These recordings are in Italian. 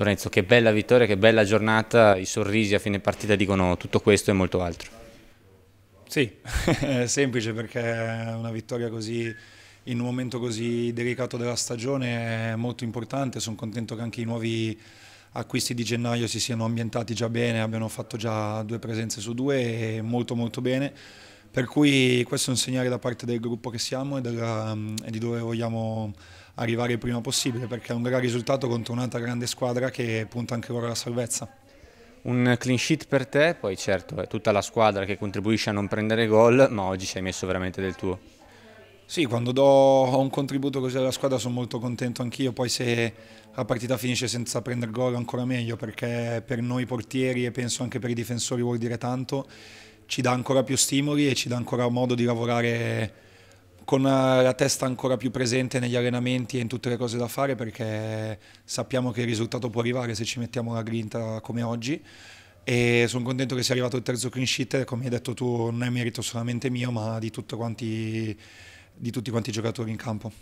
Lorenzo, che bella vittoria, che bella giornata, i sorrisi a fine partita dicono tutto questo e molto altro. Sì, è semplice perché una vittoria così in un momento così delicato della stagione è molto importante, sono contento che anche i nuovi acquisti di gennaio si siano ambientati già bene, abbiano fatto già due presenze su due e molto molto bene per cui questo è un segnale da parte del gruppo che siamo e, della, mm, e di dove vogliamo arrivare il prima possibile, perché è un gran risultato contro un'altra grande squadra che punta anche loro alla salvezza. Un clean sheet per te, poi certo è tutta la squadra che contribuisce a non prendere gol, ma oggi ci hai messo veramente del tuo. Sì, quando do un contributo così alla squadra sono molto contento anch'io, poi se la partita finisce senza prendere gol ancora meglio, perché per noi portieri e penso anche per i difensori vuol dire tanto ci dà ancora più stimoli e ci dà ancora modo di lavorare con eh, la testa ancora più presente negli allenamenti e in tutte le cose da fare perché sappiamo che il risultato può arrivare se ci mettiamo la grinta come oggi e sono contento che sia arrivato il terzo clean sheet come hai detto tu non è merito solamente mio ma di, quanti, di tutti quanti i giocatori in campo.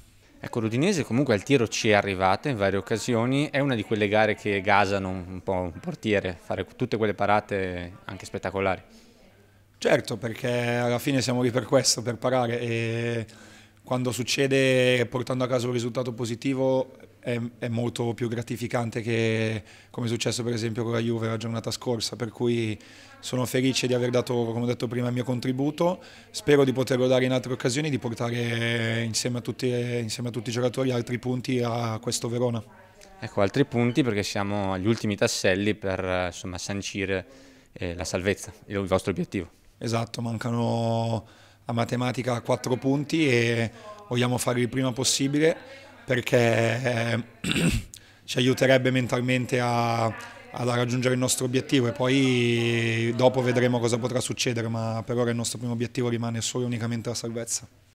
Ecco, l'Udinese comunque al tiro ci è arrivata in varie occasioni, è una di quelle gare che gasano un po' un portiere, fare tutte quelle parate anche spettacolari. Certo, perché alla fine siamo lì per questo, per parare e quando succede portando a casa un risultato positivo è, è, molto più gratificante che come è successo per esempio con la Juve la giornata scorsa, per cui sono felice di aver dato, come ho detto prima, il mio contributo, spero di poterlo dare in altre occasioni, di portare insieme a tutti, insieme a tutti i giocatori altri punti a questo Verona. Ecco, altri punti perché siamo agli ultimi tasselli per insomma, sancire eh, la salvezza, il vostro obiettivo. Esatto, mancano a matematica quattro punti e vogliamo farli il prima possibile perché eh, ci aiuterebbe mentalmente a, a, raggiungere il nostro obiettivo e poi dopo vedremo cosa potrà succedere, ma per ora il nostro primo obiettivo rimane solo e unicamente la salvezza.